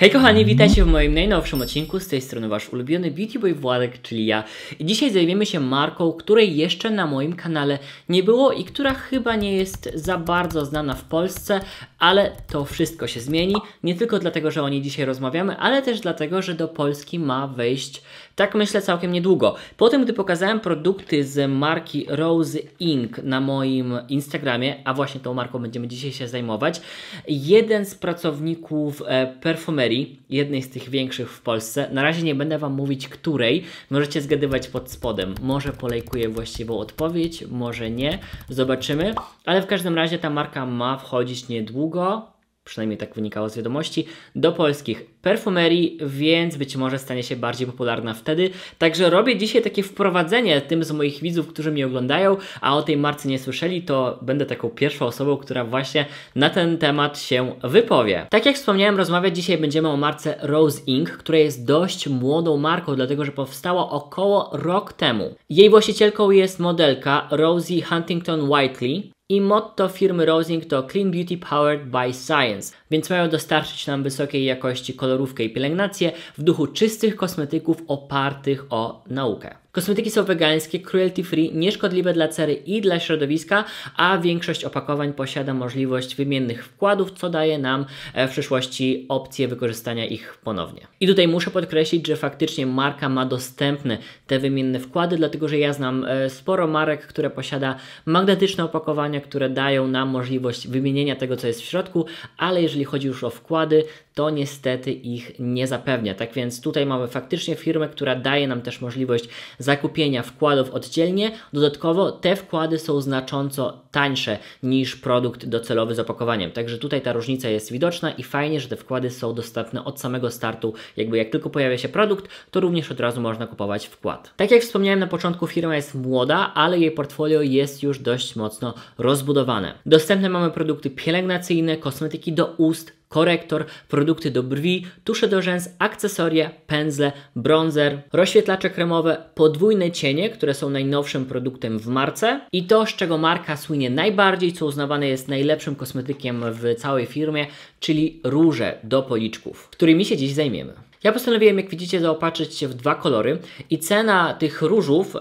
Hej kochani, mhm. witajcie w moim najnowszym odcinku, z tej strony Wasz ulubiony Beauty Boy Władek, czyli ja. I dzisiaj zajmiemy się marką, której jeszcze na moim kanale nie było i która chyba nie jest za bardzo znana w Polsce, ale to wszystko się zmieni. Nie tylko dlatego, że o niej dzisiaj rozmawiamy, ale też dlatego, że do Polski ma wejść tak myślę całkiem niedługo. Po tym, gdy pokazałem produkty z marki Rose Inc. na moim Instagramie, a właśnie tą marką będziemy dzisiaj się zajmować, jeden z pracowników e, perfumerii, jednej z tych większych w Polsce, na razie nie będę Wam mówić której, możecie zgadywać pod spodem. Może polejkuję właściwą odpowiedź, może nie, zobaczymy, ale w każdym razie ta marka ma wchodzić niedługo, przynajmniej tak wynikało z wiadomości, do polskich perfumerii, więc być może stanie się bardziej popularna wtedy. Także robię dzisiaj takie wprowadzenie tym z moich widzów, którzy mnie oglądają, a o tej marce nie słyszeli, to będę taką pierwszą osobą, która właśnie na ten temat się wypowie. Tak jak wspomniałem, rozmawiać dzisiaj będziemy o marce Rose Inc., która jest dość młodą marką, dlatego że powstała około rok temu. Jej właścicielką jest modelka Rosie Huntington Whiteley, i motto firmy Rosing to Clean Beauty Powered by Science, więc mają dostarczyć nam wysokiej jakości kolorówkę i pielęgnację w duchu czystych kosmetyków opartych o naukę. Kosmetyki są wegańskie, cruelty free, nieszkodliwe dla cery i dla środowiska, a większość opakowań posiada możliwość wymiennych wkładów, co daje nam e, w przyszłości opcję wykorzystania ich ponownie. I tutaj muszę podkreślić, że faktycznie marka ma dostępne te wymienne wkłady, dlatego że ja znam e, sporo marek, które posiada magnetyczne opakowania, które dają nam możliwość wymienienia tego, co jest w środku, ale jeżeli chodzi już o wkłady, to niestety ich nie zapewnia. Tak więc tutaj mamy faktycznie firmę, która daje nam też możliwość zakupienia wkładów oddzielnie. Dodatkowo te wkłady są znacząco tańsze niż produkt docelowy z opakowaniem. Także tutaj ta różnica jest widoczna i fajnie, że te wkłady są dostępne od samego startu. Jakby jak tylko pojawia się produkt, to również od razu można kupować wkład. Tak jak wspomniałem na początku, firma jest młoda, ale jej portfolio jest już dość mocno rozbudowane. Dostępne mamy produkty pielęgnacyjne, kosmetyki do ust, korektor, produkty do brwi, tusze do rzęs, akcesoria, pędzle, bronzer, rozświetlacze kremowe, podwójne cienie, które są najnowszym produktem w marce i to, z czego marka słynie najbardziej, co uznawane jest najlepszym kosmetykiem w całej firmie, czyli róże do policzków, którymi się dziś zajmiemy. Ja postanowiłem, jak widzicie, zaopatrzyć się w dwa kolory i cena tych różów,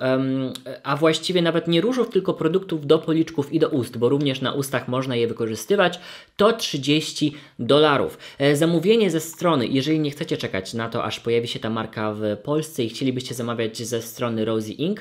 a właściwie nawet nie różów, tylko produktów do policzków i do ust, bo również na ustach można je wykorzystywać, to 30 dolarów. E, zamówienie ze strony, jeżeli nie chcecie czekać na to, aż pojawi się ta marka w Polsce i chcielibyście zamawiać ze strony Rosy Inc.,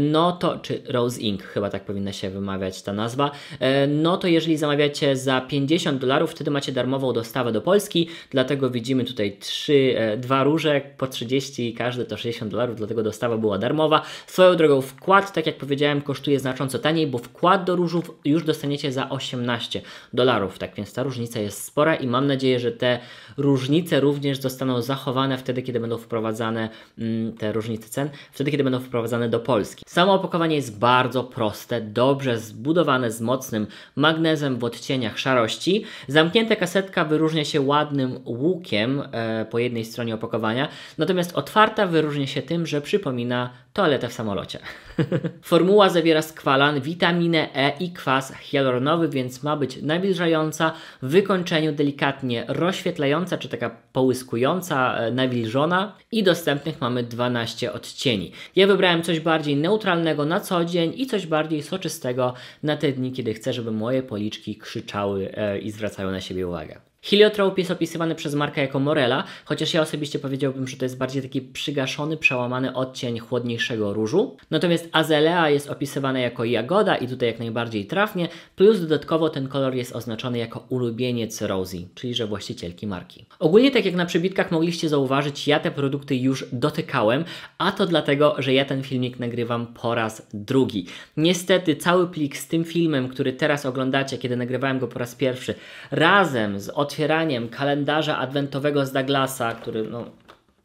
no to, czy Rose Inc., chyba tak powinna się wymawiać ta nazwa, e, no to jeżeli zamawiacie za 50 dolarów, wtedy macie darmową dostawę do Polski, dlatego widzimy tutaj trzy e, dwa różek po 30 i każdy to 60 dolarów, dlatego dostawa była darmowa. Swoją drogą wkład, tak jak powiedziałem, kosztuje znacząco taniej, bo wkład do różów już dostaniecie za 18 dolarów, tak więc ta różnica jest spora i mam nadzieję, że te różnice również zostaną zachowane wtedy, kiedy będą wprowadzane mm, te różnice cen, wtedy, kiedy będą wprowadzane do Polski. Samo opakowanie jest bardzo proste, dobrze zbudowane z mocnym magnezem w odcieniach szarości. Zamknięta kasetka wyróżnia się ładnym łukiem e, po jednej stronie opakowania, natomiast otwarta wyróżnia się tym, że przypomina toaletę w samolocie. Formuła zawiera skwalan, witaminę E i kwas hialuronowy, więc ma być nawilżająca, w wykończeniu delikatnie rozświetlająca, czy taka połyskująca, e, nawilżona i dostępnych mamy 12 odcieni. Ja wybrałem coś bardziej neutralnego na co dzień i coś bardziej soczystego na te dni, kiedy chcę, żeby moje policzki krzyczały e, i zwracały na siebie uwagę. Heliotrop jest opisywany przez Marka jako morela, chociaż ja osobiście powiedziałbym, że to jest bardziej taki przygaszony, przełamany odcień chłodniejszego różu. Natomiast azelea jest opisywana jako jagoda i tutaj jak najbardziej trafnie, plus dodatkowo ten kolor jest oznaczony jako ulubieniec Rosie, czyli że właścicielki marki. Ogólnie tak jak na przybitkach mogliście zauważyć, ja te produkty już dotykałem, a to dlatego, że ja ten filmik nagrywam po raz drugi. Niestety cały plik z tym filmem, który teraz oglądacie, kiedy nagrywałem go po raz pierwszy, razem z od otwieraniem kalendarza adwentowego z Douglasa, który no,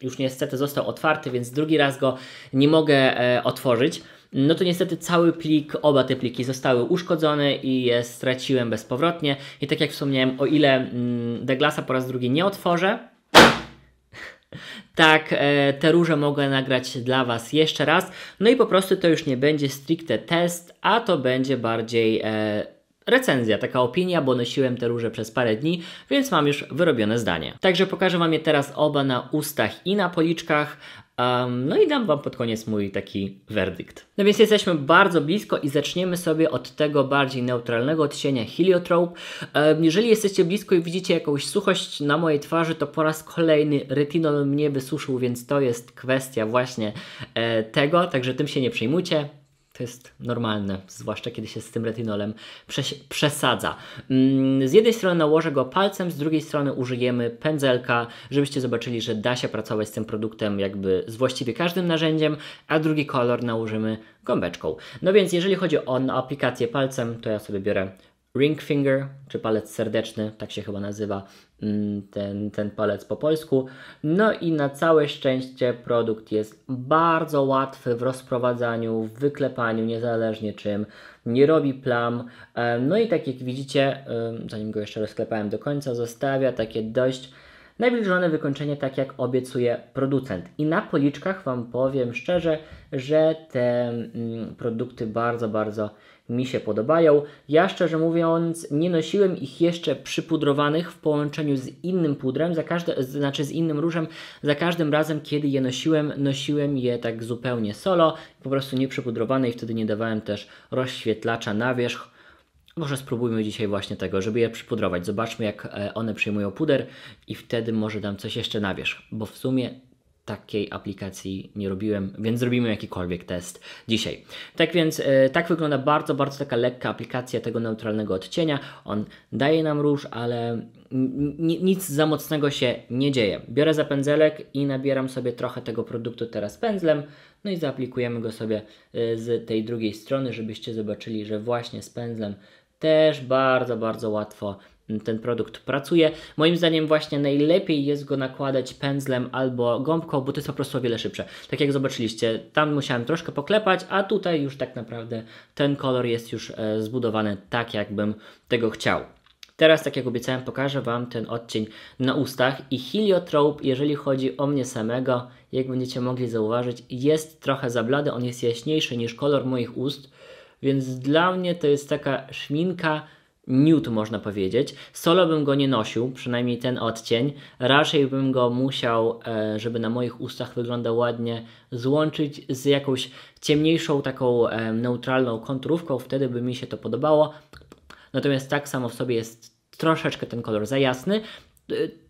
już niestety został otwarty, więc drugi raz go nie mogę e, otworzyć. No to niestety cały plik, oba te pliki zostały uszkodzone i je straciłem bezpowrotnie. I tak jak wspomniałem, o ile mm, Douglasa po raz drugi nie otworzę, tak, e, te róże mogę nagrać dla Was jeszcze raz. No i po prostu to już nie będzie stricte test, a to będzie bardziej e, recenzja, taka opinia, bo nosiłem te róże przez parę dni, więc mam już wyrobione zdanie. Także pokażę Wam je teraz oba na ustach i na policzkach. Um, no i dam Wam pod koniec mój taki werdykt. No więc jesteśmy bardzo blisko i zaczniemy sobie od tego bardziej neutralnego odcienia heliotrope. Um, jeżeli jesteście blisko i widzicie jakąś suchość na mojej twarzy, to po raz kolejny retinol mnie wysuszył, więc to jest kwestia właśnie e, tego, także tym się nie przejmujcie. To jest normalne, zwłaszcza kiedy się z tym retinolem przesadza. Mm, z jednej strony nałożę go palcem, z drugiej strony użyjemy pędzelka, żebyście zobaczyli, że da się pracować z tym produktem jakby z właściwie każdym narzędziem, a drugi kolor nałożymy gąbeczką. No więc jeżeli chodzi o aplikację palcem, to ja sobie biorę ring finger, czy palec serdeczny, tak się chyba nazywa mm, ten, ten palec po polsku. No i na całe szczęście produkt jest bardzo łatwy w rozprowadzaniu, w wyklepaniu, niezależnie czym. Nie robi plam. E, no i tak jak widzicie, e, zanim go jeszcze rozklepałem do końca, zostawia takie dość na wykończenie, tak jak obiecuje producent. I na policzkach Wam powiem szczerze, że te mm, produkty bardzo, bardzo mi się podobają. Ja szczerze mówiąc nie nosiłem ich jeszcze przypudrowanych w połączeniu z innym pudrem, za każde, znaczy z innym różem. Za każdym razem, kiedy je nosiłem, nosiłem je tak zupełnie solo, po prostu nie przypudrowane i wtedy nie dawałem też rozświetlacza na wierzch może spróbujmy dzisiaj właśnie tego, żeby je przypudrować. Zobaczmy, jak e, one przyjmują puder i wtedy może dam coś jeszcze na wierzch, bo w sumie takiej aplikacji nie robiłem, więc zrobimy jakikolwiek test dzisiaj. Tak więc e, tak wygląda bardzo, bardzo taka lekka aplikacja tego neutralnego odcienia. On daje nam róż, ale nic za mocnego się nie dzieje. Biorę za pędzelek i nabieram sobie trochę tego produktu teraz pędzlem, no i zaaplikujemy go sobie e, z tej drugiej strony, żebyście zobaczyli, że właśnie z pędzlem też bardzo, bardzo łatwo ten produkt pracuje. Moim zdaniem właśnie najlepiej jest go nakładać pędzlem albo gąbką, bo to jest po prostu o wiele szybsze. Tak jak zobaczyliście, tam musiałem troszkę poklepać, a tutaj już tak naprawdę ten kolor jest już e, zbudowany tak, jakbym tego chciał. Teraz, tak jak obiecałem, pokażę Wam ten odcień na ustach i heliotrope, jeżeli chodzi o mnie samego, jak będziecie mogli zauważyć, jest trochę za blady, on jest jaśniejszy niż kolor moich ust, więc dla mnie to jest taka szminka nude, można powiedzieć. Solo bym go nie nosił, przynajmniej ten odcień. Raczej bym go musiał, e, żeby na moich ustach wyglądał ładnie, złączyć z jakąś ciemniejszą, taką e, neutralną konturówką. Wtedy by mi się to podobało. Natomiast tak samo w sobie jest troszeczkę ten kolor za jasny,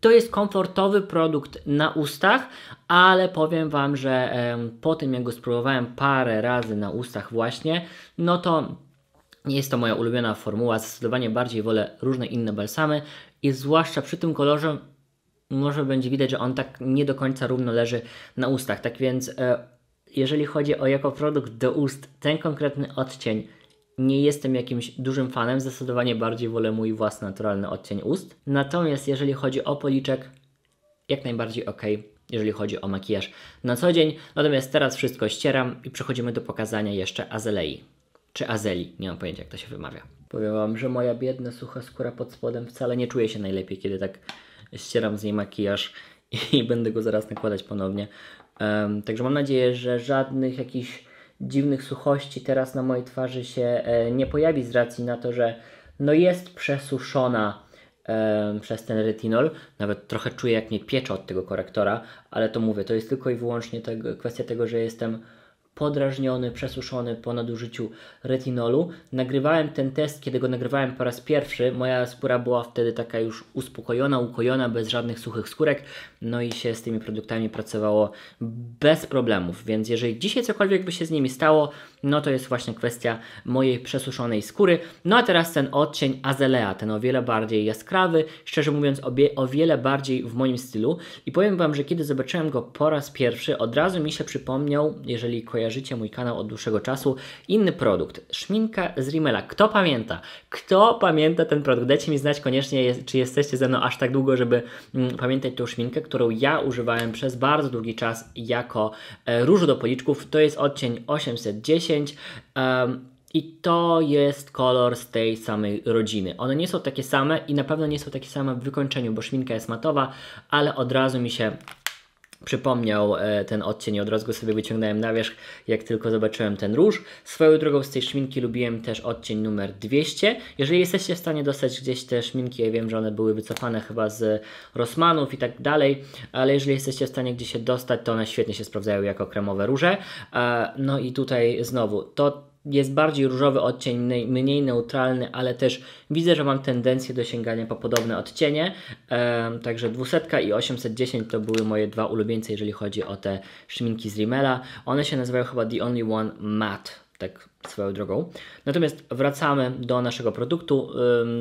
to jest komfortowy produkt na ustach, ale powiem Wam, że po tym jak go spróbowałem parę razy na ustach właśnie, no to nie jest to moja ulubiona formuła, zdecydowanie bardziej wolę różne inne balsamy i zwłaszcza przy tym kolorze może będzie widać, że on tak nie do końca równo leży na ustach, tak więc e, jeżeli chodzi o jako produkt do ust, ten konkretny odcień nie jestem jakimś dużym fanem, zdecydowanie bardziej wolę mój własny naturalny odcień ust. Natomiast jeżeli chodzi o policzek, jak najbardziej ok, jeżeli chodzi o makijaż na co dzień. Natomiast teraz wszystko ścieram i przechodzimy do pokazania jeszcze azelei. Czy azeli, nie mam pojęcia jak to się wymawia. Powiem Wam, że moja biedna, sucha skóra pod spodem wcale nie czuje się najlepiej, kiedy tak ścieram z niej makijaż i będę go zaraz nakładać ponownie. Um, także mam nadzieję, że żadnych jakichś dziwnych suchości teraz na mojej twarzy się e, nie pojawi z racji na to, że no jest przesuszona e, przez ten retinol. Nawet trochę czuję, jak mnie piecze od tego korektora, ale to mówię, to jest tylko i wyłącznie kwestia tego, że jestem podrażniony, przesuszony po nadużyciu retinolu. Nagrywałem ten test, kiedy go nagrywałem po raz pierwszy. Moja skóra była wtedy taka już uspokojona, ukojona, bez żadnych suchych skórek, no i się z tymi produktami pracowało bez problemów. Więc jeżeli dzisiaj cokolwiek by się z nimi stało, no to jest właśnie kwestia mojej przesuszonej skóry. No a teraz ten odcień Azelea, ten o wiele bardziej jaskrawy, szczerze mówiąc obie, o wiele bardziej w moim stylu i powiem Wam, że kiedy zobaczyłem go po raz pierwszy, od razu mi się przypomniał, jeżeli kojarzycie mój kanał od dłuższego czasu, inny produkt, szminka z Rimmela. Kto pamięta? Kto pamięta ten produkt? Dajcie mi znać koniecznie, jest, czy jesteście ze mną aż tak długo, żeby mm, pamiętać tą szminkę, którą ja używałem przez bardzo długi czas jako e, różu do policzków. To jest odcień 810 Um, i to jest kolor z tej samej rodziny. One nie są takie same i na pewno nie są takie same w wykończeniu, bo szminka jest matowa, ale od razu mi się przypomniał e, ten odcień i od razu go sobie wyciągnąłem na wierzch, jak tylko zobaczyłem ten róż. Swoją drogą z tej szminki lubiłem też odcień numer 200. Jeżeli jesteście w stanie dostać gdzieś te szminki, ja wiem, że one były wycofane chyba z Rossmanów i tak dalej, ale jeżeli jesteście w stanie gdzieś je dostać, to one świetnie się sprawdzają jako kremowe róże. E, no i tutaj znowu, to jest bardziej różowy odcień, mniej, mniej, neutralny, ale też widzę, że mam tendencję do sięgania po podobne odcienie. E, także 200 i 810 to były moje dwa ulubieńce, jeżeli chodzi o te szminki z Rimmela. One się nazywają chyba The Only One Matte, tak swoją drogą. Natomiast wracamy do naszego produktu.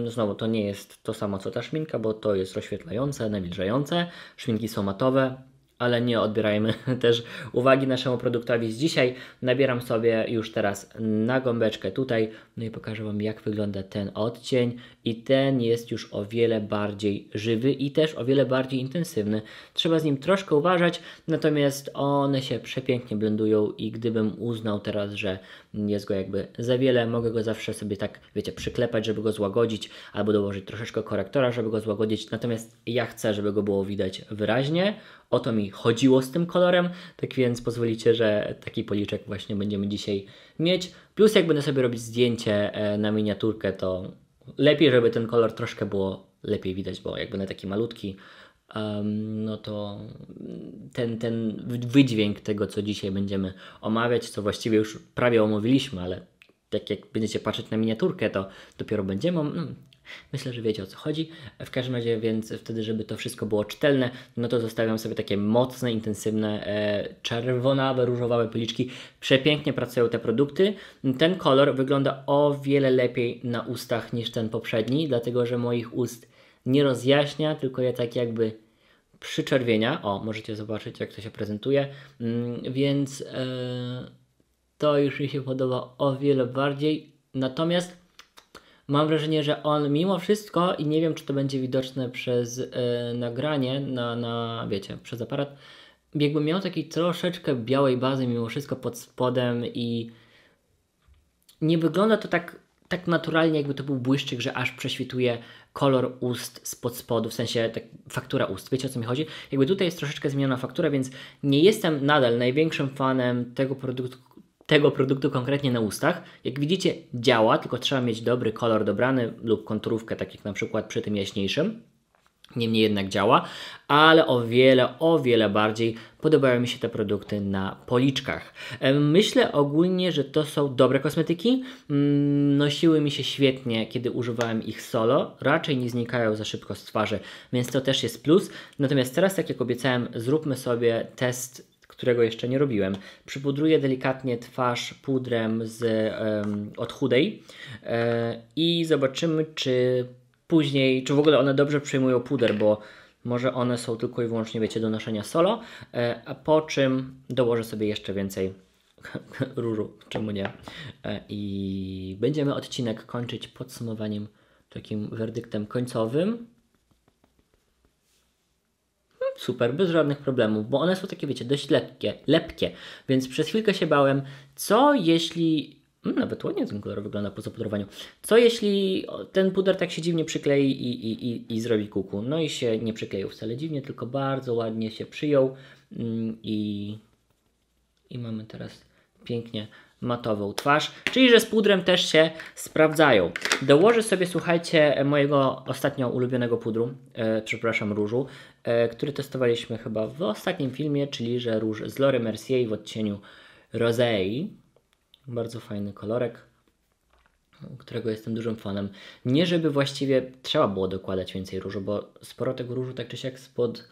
Znowu to nie jest to samo co ta szminka, bo to jest rozświetlające, nawilżające. Szminki są matowe, ale nie odbierajmy też uwagi naszemu produktowi z dzisiaj. Nabieram sobie już teraz na gąbeczkę tutaj, no i pokażę Wam jak wygląda ten odcień i ten jest już o wiele bardziej żywy i też o wiele bardziej intensywny. Trzeba z nim troszkę uważać, natomiast one się przepięknie blendują i gdybym uznał teraz, że jest go jakby za wiele, mogę go zawsze sobie tak, wiecie, przyklepać, żeby go złagodzić, albo dołożyć troszeczkę korektora, żeby go złagodzić. Natomiast ja chcę, żeby go było widać wyraźnie. O to mi chodziło z tym kolorem, tak więc pozwolicie, że taki policzek właśnie będziemy dzisiaj mieć. Plus jak będę sobie robić zdjęcie e, na miniaturkę, to Lepiej, żeby ten kolor troszkę było lepiej widać, bo jak będę taki malutki, no to ten, ten wydźwięk tego, co dzisiaj będziemy omawiać, co właściwie już prawie omówiliśmy, ale tak jak będziecie patrzeć na miniaturkę, to dopiero będziemy, no, Myślę, że wiecie o co chodzi. W każdym razie, więc wtedy, żeby to wszystko było czytelne, no to zostawiam sobie takie mocne, intensywne, e, czerwonawe, różowawe policzki. Przepięknie pracują te produkty. Ten kolor wygląda o wiele lepiej na ustach niż ten poprzedni, dlatego że moich ust nie rozjaśnia, tylko je tak jakby przyczerwienia. O, możecie zobaczyć, jak to się prezentuje. Mm, więc e, to już mi się podoba o wiele bardziej. Natomiast mam wrażenie, że on mimo wszystko, i nie wiem, czy to będzie widoczne przez y, nagranie, na, na, wiecie, przez aparat, jakby miał takiej troszeczkę białej bazy mimo wszystko pod spodem i nie wygląda to tak, tak naturalnie, jakby to był błyszczyk, że aż prześwituje kolor ust spod spodu, w sensie tak, faktura ust. Wiecie o co mi chodzi? Jakby tutaj jest troszeczkę zmieniona faktura, więc nie jestem nadal największym fanem tego produktu, tego produktu konkretnie na ustach. Jak widzicie, działa, tylko trzeba mieć dobry kolor dobrany lub konturówkę, tak jak na przykład przy tym jaśniejszym. Niemniej jednak działa, ale o wiele, o wiele bardziej podobają mi się te produkty na policzkach. Myślę ogólnie, że to są dobre kosmetyki. Mm, nosiły mi się świetnie, kiedy używałem ich solo. Raczej nie znikają za szybko z twarzy, więc to też jest plus. Natomiast teraz, tak jak obiecałem, zróbmy sobie test którego jeszcze nie robiłem. Przypudruję delikatnie twarz pudrem z, um, i zobaczymy, czy później, czy w ogóle one dobrze przyjmują puder, bo może one są tylko i wyłącznie, wiecie, do noszenia solo, e, a po czym dołożę sobie jeszcze więcej ruru, czemu nie. E, I będziemy odcinek kończyć podsumowaniem, takim werdyktem końcowym super, bez żadnych problemów, bo one są takie, wiecie, dość lekkie, lepkie. Więc przez chwilkę się bałem, co jeśli mm, nawet ładnie ten kolor wygląda po zapudrowaniu. Co jeśli ten puder tak się dziwnie przyklei i, i, i, i zrobi kuku? No i się nie przykleił wcale dziwnie, tylko bardzo ładnie się przyjął mm, i, i mamy teraz pięknie matową twarz, czyli że z pudrem też się sprawdzają. Dołożę sobie, słuchajcie, mojego ostatnio ulubionego pudru, e, przepraszam, różu, e, który testowaliśmy chyba w ostatnim filmie, czyli że róż z Lore Mercier w odcieniu Rosei. Bardzo fajny kolorek, którego jestem dużym fanem. Nie żeby właściwie trzeba było dokładać więcej różu, bo sporo tego różu tak czy siak spod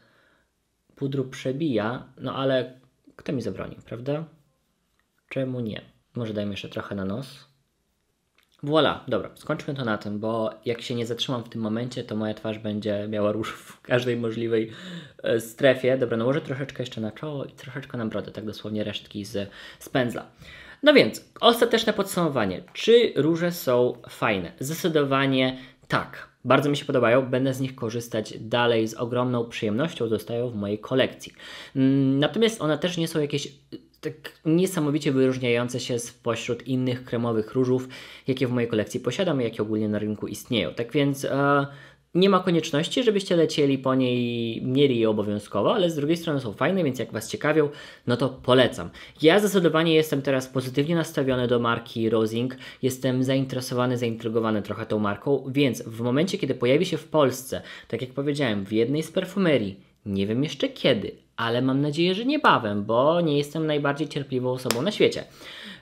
pudru przebija, no ale kto mi zabroni, prawda? Czemu nie? Może dajmy jeszcze trochę na nos. Voilà, dobra, skończmy to na tym, bo jak się nie zatrzymam w tym momencie, to moja twarz będzie miała róż w każdej możliwej e, strefie. Dobra, nałożę no troszeczkę jeszcze na czoło i troszeczkę na brodę, tak dosłownie resztki z, z pędzla. No więc, ostateczne podsumowanie. Czy róże są fajne? Zdecydowanie tak. Bardzo mi się podobają, będę z nich korzystać dalej z ogromną przyjemnością, zostają w mojej kolekcji. Mm, natomiast one też nie są jakieś tak niesamowicie wyróżniające się spośród innych kremowych różów, jakie w mojej kolekcji posiadam i jakie ogólnie na rynku istnieją. Tak więc e, nie ma konieczności, żebyście lecieli po niej i mieli je obowiązkowo, ale z drugiej strony są fajne, więc jak Was ciekawią, no to polecam. Ja zdecydowanie jestem teraz pozytywnie nastawiony do marki Rosing, jestem zainteresowany, zaintrygowany trochę tą marką, więc w momencie, kiedy pojawi się w Polsce, tak jak powiedziałem, w jednej z perfumerii, nie wiem jeszcze kiedy, ale mam nadzieję, że niebawem, bo nie jestem najbardziej cierpliwą osobą na świecie.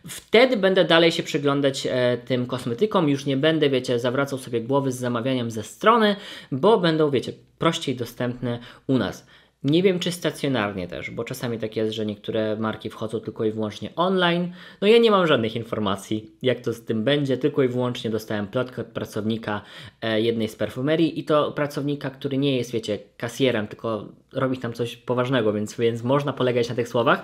Wtedy będę dalej się przyglądać e, tym kosmetykom, już nie będę, wiecie, zawracał sobie głowy z zamawianiem ze strony, bo będą, wiecie, prościej dostępne u nas. Nie wiem, czy stacjonarnie też, bo czasami tak jest, że niektóre marki wchodzą tylko i wyłącznie online. No ja nie mam żadnych informacji, jak to z tym będzie. Tylko i wyłącznie dostałem plotkę od pracownika e, jednej z perfumerii i to pracownika, który nie jest, wiecie, kasjerem, tylko robi tam coś poważnego, więc, więc można polegać na tych słowach.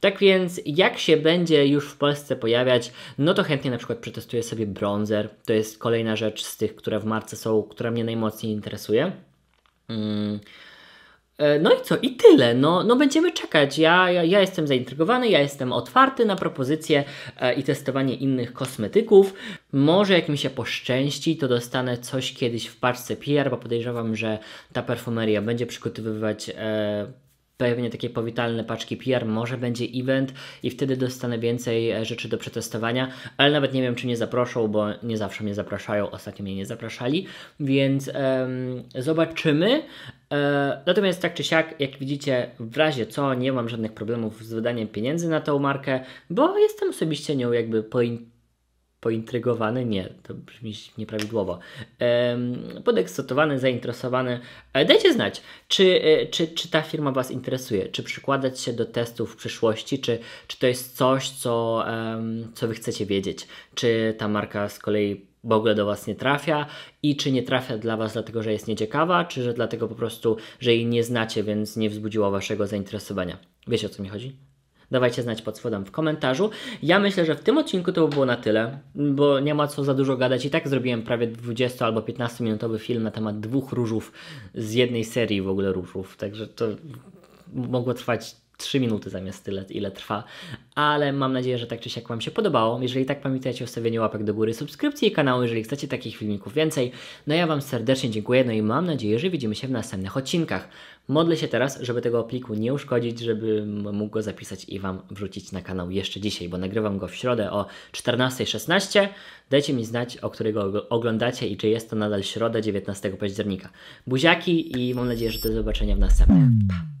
Tak więc, jak się będzie już w Polsce pojawiać, no to chętnie na przykład przetestuję sobie bronzer. To jest kolejna rzecz z tych, które w marce są, która mnie najmocniej interesuje. Hmm. E, no i co? I tyle. No, no będziemy czekać. Ja, ja, ja jestem zaintrygowany, ja jestem otwarty na propozycje e, i testowanie innych kosmetyków. Może jak mi się poszczęści, to dostanę coś kiedyś w paczce PR, bo podejrzewam, że ta perfumeria będzie przygotowywać e, pewnie takie powitalne paczki PR, może będzie event i wtedy dostanę więcej e, rzeczy do przetestowania, ale nawet nie wiem, czy nie zaproszą, bo nie zawsze mnie zapraszają, ostatnio mnie nie zapraszali, więc zobaczymy. E, natomiast tak czy siak, jak widzicie, w razie co nie mam żadnych problemów z wydaniem pieniędzy na tą markę, bo jestem osobiście nią jakby pointeresowany pointrygowany, nie, to brzmi nieprawidłowo, podekscytowany, zainteresowany. E, dajcie znać, czy, e, czy, czy ta firma Was interesuje, czy przykładać się do testów w przyszłości, czy, czy to jest coś, co, co Wy chcecie wiedzieć, czy ta marka z kolei w ogóle do Was nie trafia i czy nie trafia dla Was dlatego, że jest nieciekawa, czy że dlatego po prostu, że jej nie znacie, więc nie wzbudziła Waszego zainteresowania. Wiecie o co mi chodzi? Dawajcie znać pod spodem w komentarzu. Ja myślę, że w tym odcinku to by było na tyle, bo nie ma co za dużo gadać. I tak zrobiłem prawie 20 albo 15 minutowy film na temat dwóch różów z jednej serii w ogóle różów. Także to mogło trwać 3 minuty zamiast tyle, ile trwa ale mam nadzieję, że tak czy siak Wam się podobało. Jeżeli tak, pamiętajcie o stawieniu łapek do góry, subskrypcji kanału, jeżeli chcecie takich filmików więcej. No ja Wam serdecznie dziękuję, no i mam nadzieję, że widzimy się w następnych odcinkach. Modlę się teraz, żeby tego pliku nie uszkodzić, żeby mógł go zapisać i Wam wrzucić na kanał jeszcze dzisiaj, bo nagrywam go w środę o 14.16. Dajcie mi znać, o którego oglądacie i czy jest to nadal środa 19 października. Buziaki i mam nadzieję, że do zobaczenia w następnych. Pa.